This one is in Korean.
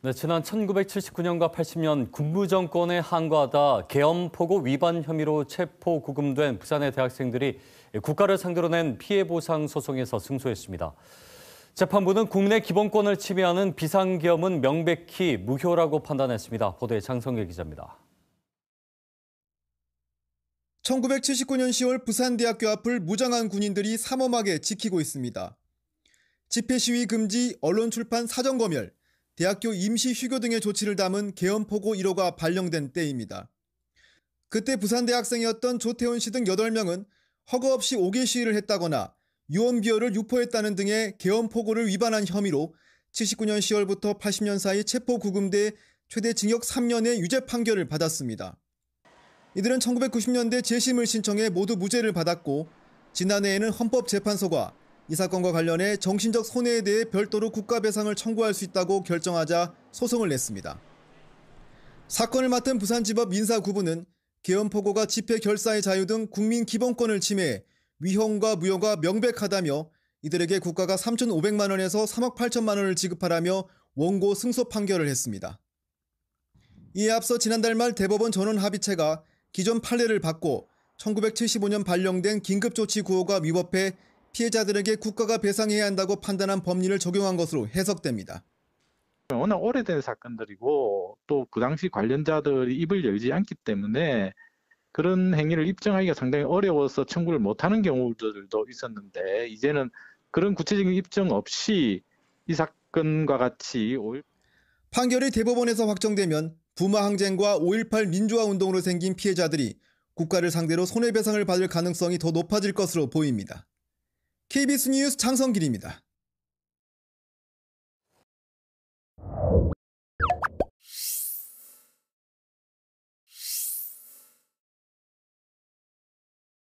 네, 지난 1979년과 80년 군부정권에 항거하다 계엄포고 위반 혐의로 체포 구금된 부산의 대학생들이 국가를 상대로 낸 피해 보상 소송에서 승소했습니다. 재판부는 국내 기본권을 침해하는 비상계엄은 명백히 무효라고 판단했습니다. 보도에 장성길 기자입니다. 1979년 10월 부산대학교 앞을 무장한 군인들이 삼엄하게 지키고 있습니다. 집회 시위 금지, 언론 출판 사전 검열, 대학교 임시 휴교 등의 조치를 담은 개헌포고 1호가 발령된 때입니다. 그때 부산 대학생이었던 조태훈 씨 등 8명은 허가 없이 5개 시위를 했다거나 유언비어를 유포했다는 등의 개헌포고를 위반한 혐의로 79년 10월부터 80년 사이 체포 구금돼 최대 징역 3년의 유죄 판결을 받았습니다. 이들은 1990년대 재심을 신청해 모두 무죄를 받았고 지난해에는 헌법재판소가 이 사건과 관련해 정신적 손해에 대해 별도로 국가배상을 청구할 수 있다고 결정하자 소송을 냈습니다. 사건을 맡은 부산지법 민사구부는개헌포고가 집회 결사의 자유 등 국민 기본권을 침해 위헌과 무효가 명백하다며 이들에게 국가가 3,500만 원에서 3억 8천만 원을 지급하라며 원고 승소 판결을 했습니다. 이에 앞서 지난달 말 대법원 전원 합의체가 기존 판례를 받고 1975년 발령된 긴급조치 구호가 위법해 피해자들에게 국가가 배상해야 한다고 판단한 법리를 적용한 것으로 해석됩니다. 워낙 오래된 사건들이고 또 그 당시 관련자들이 입을 열지 않기 때문에 그런 행위를 입증하기가 상당히 어려워서 청구를 못하는 경우들도 있었는데 이제는 그런 구체적인 입증 없이 이 사건과 같이 판결이 대법원에서 확정되면 부마 항쟁과 5.18 민주화 운동으로 생긴 피해자들이 국가를 상대로 손해배상을 받을 가능성이 더 높아질 것으로 보입니다. KBS 뉴스 장성길입니다.